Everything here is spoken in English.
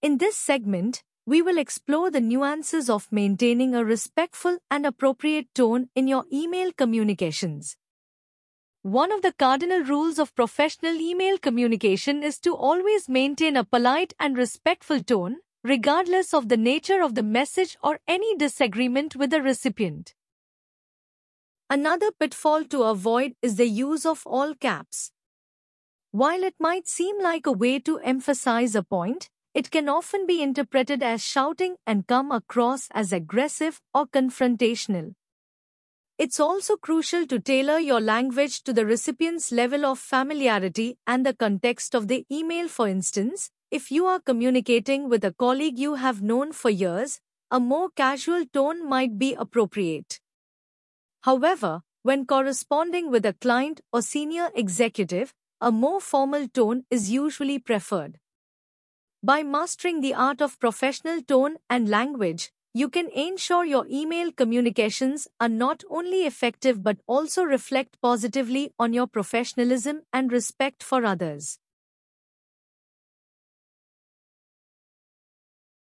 In this segment, we will explore the nuances of maintaining a respectful and appropriate tone in your email communications. One of the cardinal rules of professional email communication is to always maintain a polite and respectful tone, regardless of the nature of the message or any disagreement with the recipient. Another pitfall to avoid is the use of all caps. While it might seem like a way to emphasize a point, it can often be interpreted as shouting and come across as aggressive or confrontational. It's also crucial to tailor your language to the recipient's level of familiarity and the context of the email, for instance. If you are communicating with a colleague you have known for years, a more casual tone might be appropriate. However, when corresponding with a client or senior executive, a more formal tone is usually preferred. By mastering the art of professional tone and language, you can ensure your email communications are not only effective but also reflect positively on your professionalism and respect for others.